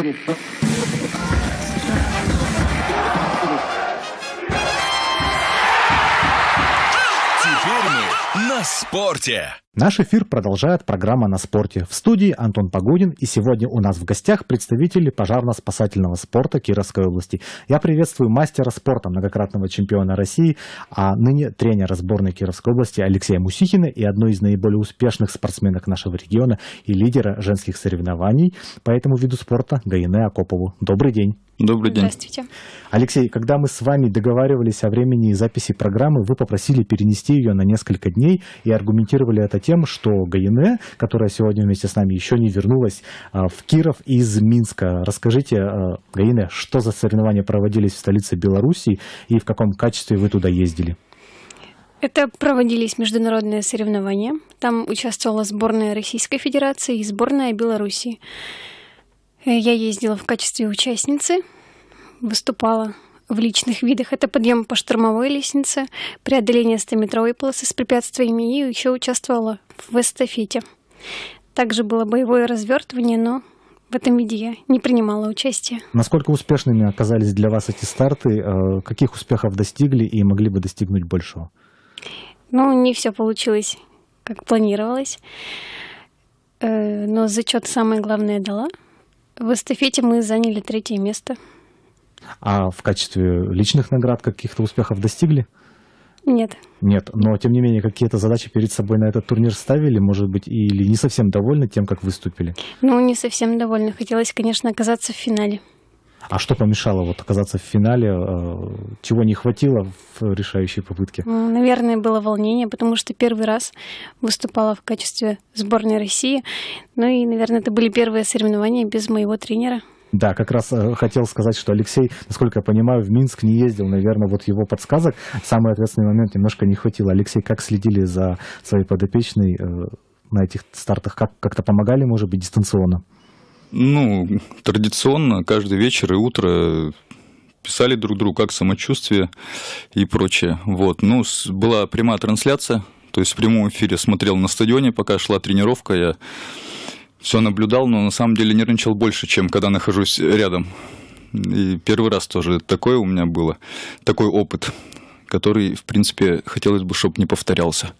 Теперь мы на спорте. Наш эфир продолжает программа «На спорте». В студии Антон Погодин, и сегодня у нас в гостях представители пожарно-спасательного спорта Кировской области. Я приветствую мастера спорта, многократного чемпиона России, а ныне тренера сборной Кировской области Алексея Мусихина и одной из наиболее успешных спортсменок нашего региона и лидера женских соревнований по этому виду спорта Гаине Акопову. Добрый день! Добрый день. Здравствуйте. Алексей, когда мы с вами договаривались о времени записи программы, вы попросили перенести ее на несколько дней и аргументировали это тем, что Гаине, которая сегодня вместе с нами еще не вернулась а, в Киров из Минска. Расскажите, а, Гаине, что за соревнования проводились в столице Беларуси и в каком качестве вы туда ездили? Это проводились международные соревнования. Там участвовала сборная Российской Федерации и сборная Белоруссии. Э, я ездила в качестве участницы, выступала в личных видах. Это подъем по штурмовой лестнице, преодоление 100-метровой полосы с препятствиями и еще участвовала в эстафете. Также было боевое развертывание, но в этом виде я не принимала участие. Насколько успешными оказались для вас эти старты? Э, каких успехов достигли и могли бы достигнуть большего? Ну, не все получилось, как планировалось. Э, но зачет самое главное дала – в эстафете мы заняли третье место. А в качестве личных наград каких-то успехов достигли? Нет. Нет, но тем не менее какие-то задачи перед собой на этот турнир ставили, может быть, или не совсем довольны тем, как выступили? Ну, не совсем довольны. Хотелось, конечно, оказаться в финале. А что помешало вот оказаться в финале? Э, чего не хватило в решающей попытке? Ну, наверное, было волнение, потому что первый раз выступала в качестве сборной России. Ну и, наверное, это были первые соревнования без моего тренера. Да, как раз э, хотел сказать, что Алексей, насколько я понимаю, в Минск не ездил, наверное, вот его подсказок. Самый ответственный момент немножко не хватило. Алексей, как следили за своей подопечной э, на этих стартах? Как, как-то помогали, может быть, дистанционно? Ну, традиционно каждый вечер и утро писали друг другу, как самочувствие и прочее. Вот. Ну, была прямая трансляция, то есть в прямом эфире смотрел на стадионе, пока шла тренировка, я все наблюдал, но на самом деле нервничал больше, чем когда нахожусь рядом. И первый раз тоже такое у меня было, такой опыт, который, в принципе, хотелось бы, чтобы не повторялся.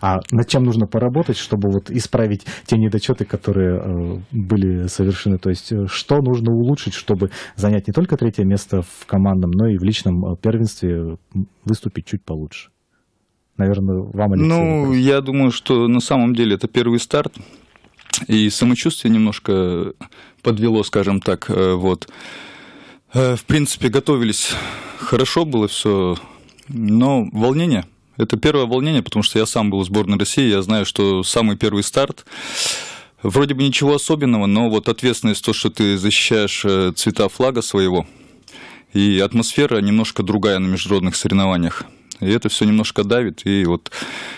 А над чем нужно поработать, чтобы вот исправить те недочеты, которые э, были совершены? То есть э, что нужно улучшить, чтобы занять не только третье место в командном, но и в личном э, первенстве выступить чуть получше? Наверное, вам, Алексей, Ну, вопрос. я думаю, что на самом деле это первый старт, и самочувствие немножко подвело, скажем так, вот. В принципе, готовились хорошо, было все, но волнение – это первое волнение, потому что я сам был в сборной России, я знаю, что самый первый старт, вроде бы ничего особенного, но вот ответственность, то, что ты защищаешь э, цвета флага своего, и атмосфера немножко другая на международных соревнованиях. И это все немножко давит, и вот,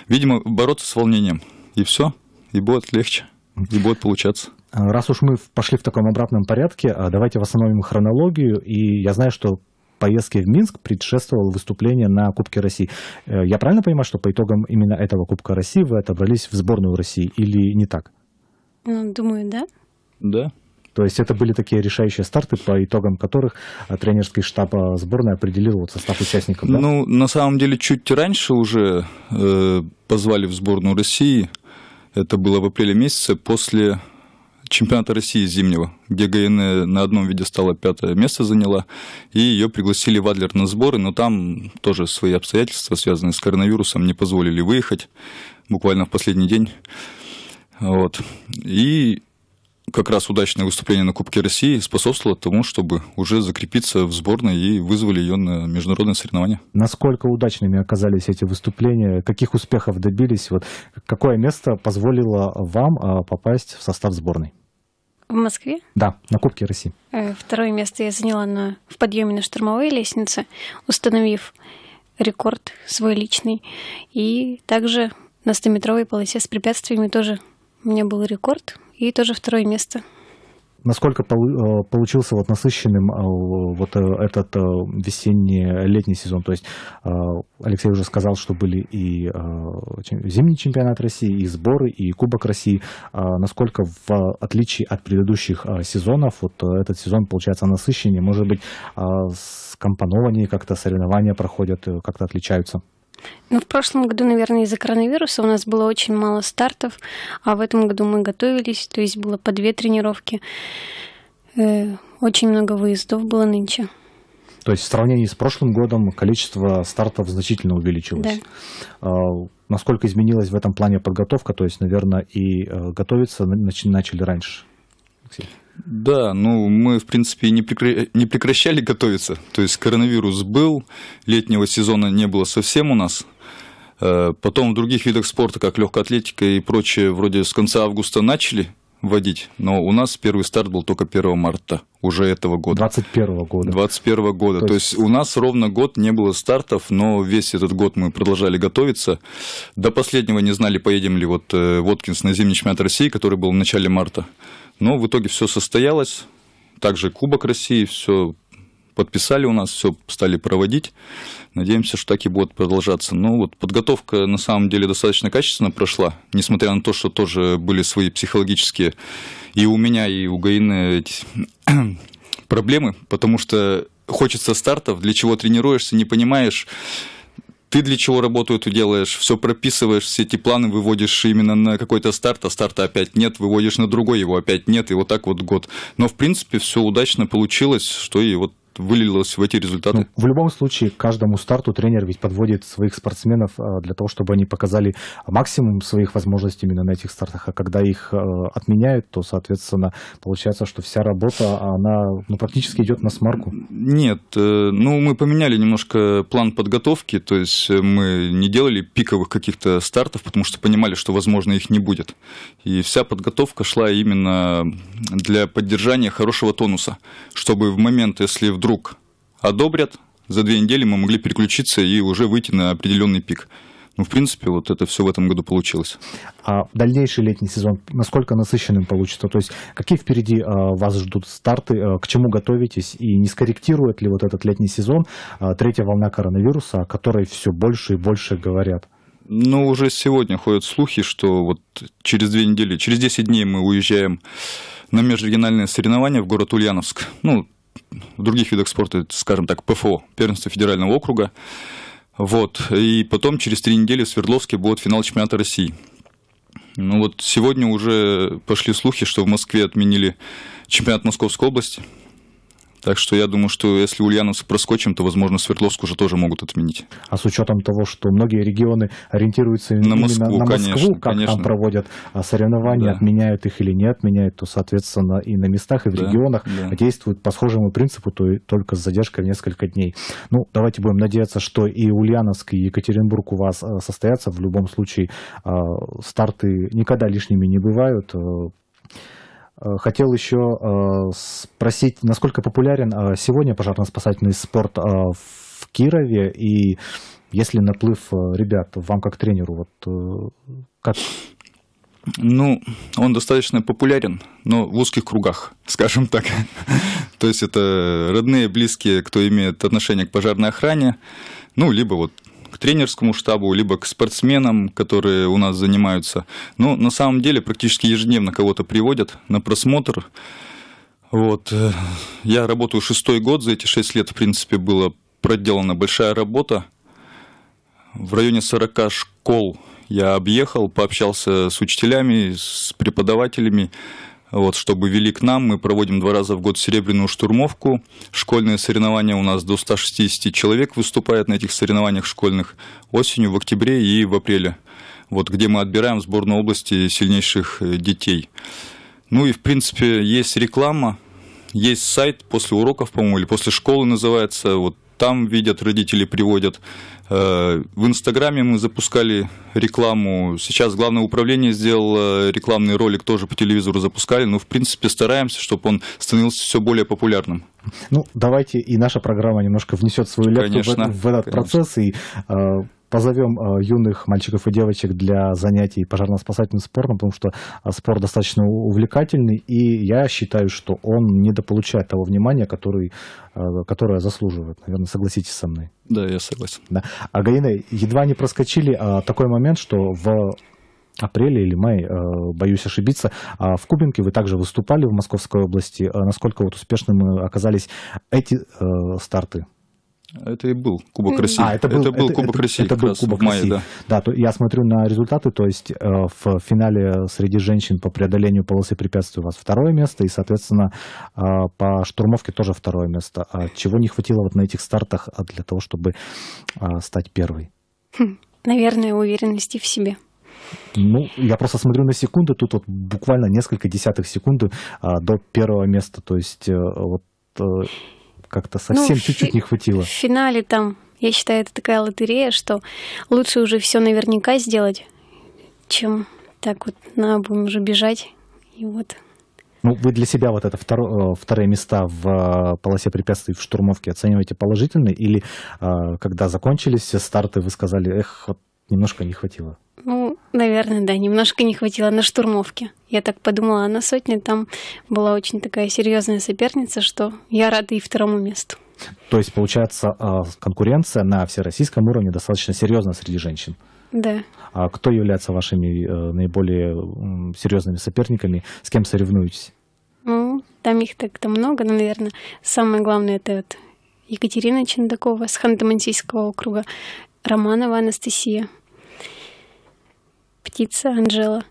видимо, бороться с волнением, и все, и будет легче, и будет получаться. Раз уж мы пошли в таком обратном порядке, а давайте восстановим хронологию, и я знаю, что поездке в Минск предшествовало выступление на Кубке России. Э, я правильно понимаю, что по итогам именно этого Кубка России вы отобрались в сборную России или не так? Ну, думаю, да. Да. То есть это были такие решающие старты, по итогам которых э, тренерский штаб э, сборной определил вот состав участников. Да? Ну, на самом деле, чуть раньше уже э, позвали в сборную России. Это было в апреле месяце после чемпионата России зимнего, где ГН на одном виде стала пятое место заняла, и ее пригласили в Адлер на сборы, но там тоже свои обстоятельства, связанные с коронавирусом, не позволили выехать буквально в последний день. Вот. И как раз удачное выступление на Кубке России способствовало тому, чтобы уже закрепиться в сборной и вызвали ее на международные соревнования. Насколько удачными оказались эти выступления? Каких успехов добились? Вот какое место позволило вам а, попасть в состав сборной? В Москве? Да, на Кубке России. Э, второе место я заняла на, в подъеме на штурмовые лестницы, установив рекорд свой личный. И также на 100-метровой полосе с препятствиями тоже у меня был рекорд и тоже второе место насколько э, получился вот насыщенным э, вот э, этот весенний-летний сезон? То есть Алексей уже сказал, что были и зимний чемпионат России, и сборы, и Кубок России. Насколько в отличие от предыдущих сезонов вот этот сезон получается насыщеннее? Может быть, скомпонованнее как-то соревнования проходят, как-то отличаются? Ну, в прошлом году, наверное, из-за коронавируса у нас было очень мало стартов, а в этом году мы готовились, то есть было по две тренировки. Э, очень много выездов было нынче. То есть в сравнении с прошлым годом количество стартов значительно увеличилось. Да. А, насколько изменилась в этом плане подготовка? То есть, наверное, и э, готовиться начали раньше. Алексей. Да, ну мы, в принципе, не, прекращали готовиться. То есть коронавирус был, летнего сезона не было совсем у нас. Э, потом в других видах спорта, как легкая атлетика и прочее, вроде с конца августа начали водить. но у нас первый старт был только 1 марта уже этого года. 21 года. 21 года. То, То есть... есть у нас ровно год не было стартов, но весь этот год мы продолжали готовиться. До последнего не знали, поедем ли вот э, Воткинс на зимний чемпионат России, который был в начале марта. Но в итоге все состоялось. Также Кубок России, все подписали у нас, все стали проводить. Надеемся, что так и будет продолжаться. Ну вот подготовка на самом деле достаточно качественно прошла, несмотря на то, что тоже были свои психологические и у меня, и у Гаины эти проблемы, потому что хочется стартов, для чего тренируешься, не понимаешь, ты для чего работу эту делаешь, все прописываешь, все эти планы выводишь именно на какой-то старт, а старта опять нет, выводишь на другой, его опять нет, и вот так вот год. Но, в принципе, все удачно получилось, что и вот вылилось в эти результаты? Ну, в любом случае, каждому старту тренер ведь подводит своих спортсменов э, для того, чтобы они показали максимум своих возможностей именно на этих стартах. А когда их э, отменяют, то, соответственно, получается, что вся работа, она ну, практически идет на смарку. Нет, э, ну мы поменяли немножко план подготовки, то есть мы не делали пиковых каких-то стартов, потому что понимали, что, возможно, их не будет. И вся подготовка шла именно для поддержания хорошего тонуса, чтобы в момент, если вдруг вдруг одобрят, за две недели мы могли переключиться и уже выйти на определенный пик. Ну, в принципе, вот это все в этом году получилось. А дальнейший летний сезон, насколько насыщенным получится? То есть, какие впереди а, вас ждут старты, а, к чему готовитесь и не скорректирует ли вот этот летний сезон а, третья волна коронавируса, о которой все больше и больше говорят? Ну, уже сегодня ходят слухи, что вот через две недели, через 10 дней мы уезжаем на межрегиональные соревнования в город Ульяновск. Ну, в других видах спорта, скажем так, ПФО, первенство федерального округа. Вот. И потом через три недели в Свердловске будет финал чемпионата России. Ну вот сегодня уже пошли слухи, что в Москве отменили чемпионат Московской области так что я думаю, что если Ульяновск проскочим, то, возможно, Свердловск уже тоже могут отменить. А с учетом того, что многие регионы ориентируются на именно Москву, на Москву конечно, как конечно. там проводят а, соревнования, да. отменяют их или не отменяют, то, соответственно, и на местах, и в да, регионах да. действуют по схожему принципу, то и только с задержкой в несколько дней. Ну, давайте будем надеяться, что и Ульяновск, и Екатеринбург у вас а, состоятся. В любом случае, а, старты никогда лишними не бывают. Э, хотел еще э, спросить, насколько популярен э, сегодня пожарно-спасательный спорт в Кирове и если наплыв ребят вам как тренеру, вот как? Ну, он достаточно популярен, но в узких кругах, скажем так. То есть это родные, близкие, кто имеет отношение к пожарной охране, ну, либо вот к тренерскому штабу, либо к спортсменам, которые у нас занимаются. Но ну, на самом деле практически ежедневно кого-то приводят на просмотр. Вот. Э, я работаю шестой год, за эти шесть лет, в принципе, была проделана большая работа. В районе 40 школ я объехал, пообщался с учителями, с преподавателями, вот, чтобы вели к нам. Мы проводим два раза в год серебряную штурмовку. Школьные соревнования у нас до 160 человек выступает на этих соревнованиях школьных осенью, в октябре и в апреле. Вот, где мы отбираем сборную области сильнейших э, детей. Ну и, в принципе, есть реклама, есть сайт после уроков, по-моему, или после школы называется. Вот там видят, родители приводят. Э, в Инстаграме мы запускали рекламу. Сейчас Главное управление сделало рекламный ролик, тоже по телевизору запускали. Но, ну, в принципе, стараемся, чтобы он становился все более популярным. Ну, давайте и наша программа немножко внесет свою лепту конечно, в, этот конечно. процесс и э, позовем э, юных мальчиков и девочек для занятий пожарно-спасательным спортом, потому что э, спорт достаточно увлекательный, и я считаю, что он недополучает того внимания, который, э, которое заслуживает. Наверное, согласитесь со мной. Да, я согласен. Да. А Гаина, едва не проскочили такой момент, что в апреле или мае, боюсь ошибиться, в Кубинке вы также выступали в Московской области. Насколько вот успешными оказались эти старты? Это и был Кубок России. А, это был, это был Кубок это, России, это был Кубок в мае, России. да. Да, то, я смотрю на результаты, то есть э, в финале среди женщин по преодолению полосы препятствий у вас второе место, и, соответственно, э, по штурмовке тоже второе место. А чего не хватило вот на этих стартах а, для того, чтобы э, стать первой? Хм, наверное, уверенности в себе. Ну, я просто смотрю на секунды, тут вот буквально несколько десятых секунды э, до первого места, то есть э, вот э, как-то совсем ну, чуть-чуть не хватило. В финале там, я считаю, это такая лотерея, что лучше уже все наверняка сделать, чем так вот на будем уже бежать. И вот. Ну, вы для себя вот это второ, э, вторые места в э, полосе препятствий в штурмовке оцениваете положительно? Или э, когда закончились все старты, вы сказали, эх, вот немножко не хватило. Ну, наверное, да, немножко не хватило на штурмовке. Я так подумала, на сотне там была очень такая серьезная соперница, что я рада и второму месту. То есть, получается, а, конкуренция на всероссийском уровне достаточно серьезна среди женщин. Да. А кто является вашими э, наиболее серьезными соперниками? С кем соревнуетесь? Ну, там их так-то много, но, наверное, самое главное это вот Екатерина Чендакова с Ханты-Мансийского округа. Романова Анастасия. Птица Анжела.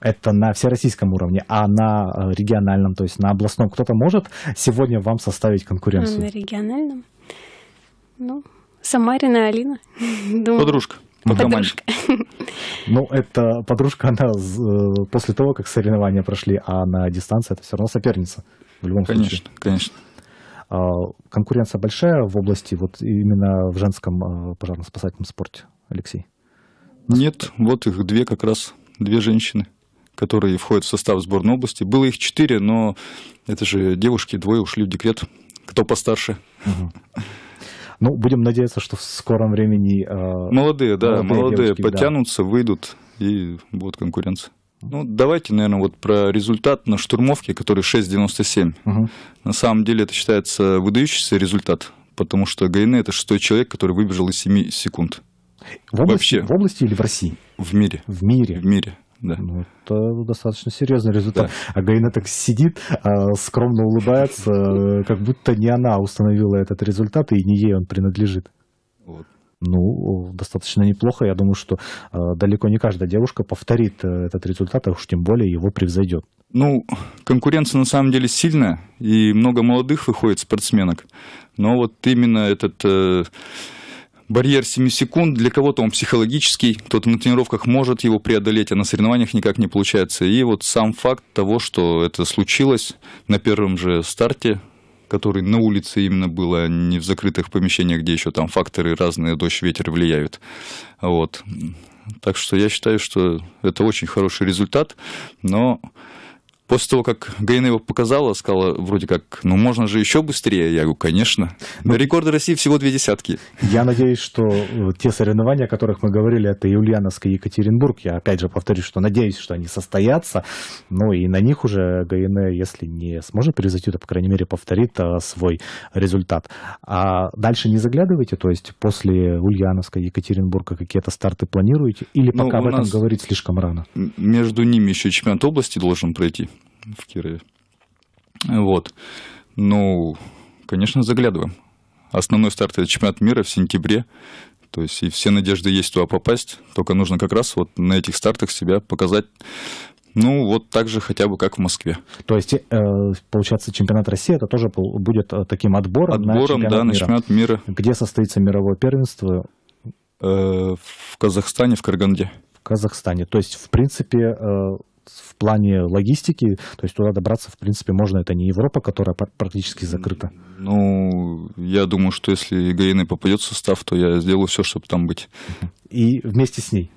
Это на всероссийском уровне, а на э, региональном, то есть на областном, кто-то может сегодня вам составить конкуренцию? А на региональном? Ну, Самарина Алина. Думаю. Подружка. Подружка. Ну, это подружка, она э, после того, как соревнования прошли, а на дистанции это все равно соперница. В любом конечно, случае. Конечно, конечно. А, конкуренция большая в области, вот именно в женском а, пожарно-спасательном спорте, Алексей? Нет, вот их две как раз, две женщины которые входят в состав сборной области. Было их четыре, но это же девушки, двое ушли в декрет. Кто постарше? Ну, будем надеяться, что в скором времени... А, молодые, да, молодые, подтянутся, выйдут, и будет конкуренция. Ну, давайте, наверное, вот про результат на штурмовке, который 6.97. Угу. На самом деле это считается выдающийся результат, потому что Гайне – это шестой человек, который выбежал из 7 секунд. В области, Вообще. в области или в России? В мире. В мире. В мире. Да. Ну, это достаточно серьезный результат. Да. А Гаина так сидит, а, скромно улыбается, как будто не она установила этот результат, и не ей он принадлежит. Вот ну, э, достаточно неплохо. Я думаю, что э, далеко не каждая девушка повторит э, этот результат, а уж тем более его превзойдет. Ну, конкуренция на самом деле сильная, и много молодых выходит спортсменок. Но вот именно этот э, барьер 7 секунд, для кого-то он психологический, кто-то на тренировках может его преодолеть, а на соревнованиях никак не получается. И вот сам факт того, что это случилось на первом же старте, который на улице именно было, а не в закрытых помещениях, где еще там факторы разные, дождь, ветер влияют. Вот. Так что я считаю, что это очень хороший результат, но После того, как Галина его показала, сказала, вроде как, ну можно же еще быстрее. Я говорю, конечно. Но ну, рекорды России всего две десятки. Я надеюсь, что э, те соревнования, о которых мы говорили, это Ульяновск и Екатеринбург. Я опять же повторюсь, что надеюсь, что они состоятся. Ну и на них уже Гаине, если не сможет превзойти, то, по крайней мере, повторит э, свой результат. А дальше не заглядывайте, то есть после Ульяновска, Екатеринбурга какие-то старты планируете? Или ну, пока ну, об этом говорить слишком рано? Между ними еще чемпионат области должен пройти в Кирове. Вот. Ну, конечно, заглядываем. Основной старт это чемпионат мира в сентябре. То есть и все надежды есть туда попасть, только нужно как раз вот на этих стартах себя показать. Ну, вот так же хотя бы как в Москве. То есть, э, получается, чемпионат России это тоже будет э, таким отбором, отбором на чемпионат да, мира. на чемпионат мира. Где состоится мировое первенство? Э, в Казахстане, в Караганде. В Казахстане. То есть, в принципе, в плане логистики, то есть туда добраться, в принципе, можно. Это не Европа, которая практически закрыта. Ну, я думаю, что если Гаиной попадет в состав, то я сделаю все, чтобы там быть. И вместе с ней?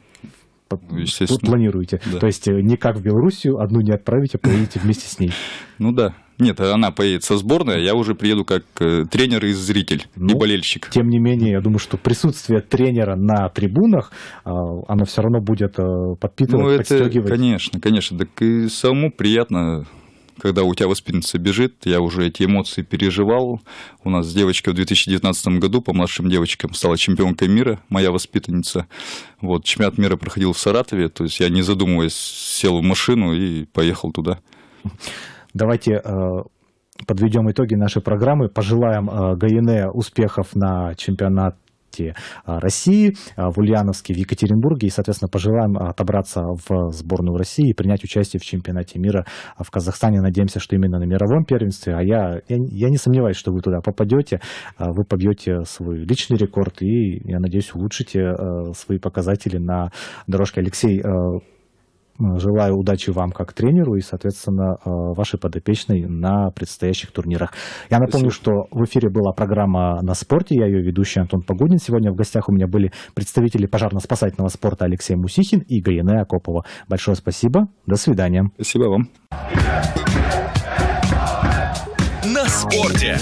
Естественно. Планируете? Да. То есть э, не как в Белоруссию, одну не отправить, а поедете вместе с ней? Ну да, нет, она поедет со сборной, а я уже приеду как э, тренер и зритель, ну, и болельщик. Тем не менее, я думаю, что присутствие тренера на трибунах, а, оно все равно будет э, подпитывать, ну, это, подстегивать. Конечно, конечно. Так и самому приятно когда у тебя воспитанница бежит, я уже эти эмоции переживал. У нас девочка в 2019 году по младшим девочкам стала чемпионкой мира, моя воспитанница. Вот, чемпионат мира проходил в Саратове, то есть я, не задумываясь, сел в машину и поехал туда. Давайте э, подведем итоги нашей программы. Пожелаем э, Гаене э успехов на чемпионат России в Ульяновске, в Екатеринбурге. И, соответственно, пожелаем отобраться в сборную России и принять участие в чемпионате мира в Казахстане. Надеемся, что именно на мировом первенстве. А я, я, я не сомневаюсь, что вы туда попадете. Вы побьете свой личный рекорд и, я надеюсь, улучшите свои показатели на дорожке. Алексей, Э, желаю удачи вам как тренеру и, соответственно, э, вашей подопечной на предстоящих турнирах. Я Спасибо. напомню, что в эфире была программа «На спорте». Я ее ведущий Антон Погодин. Сегодня в гостях у меня были представители пожарно-спасательного спорта Алексей Мусихин и Гаяна Акопова. Большое спасибо. До свидания. Спасибо вам. На спорте.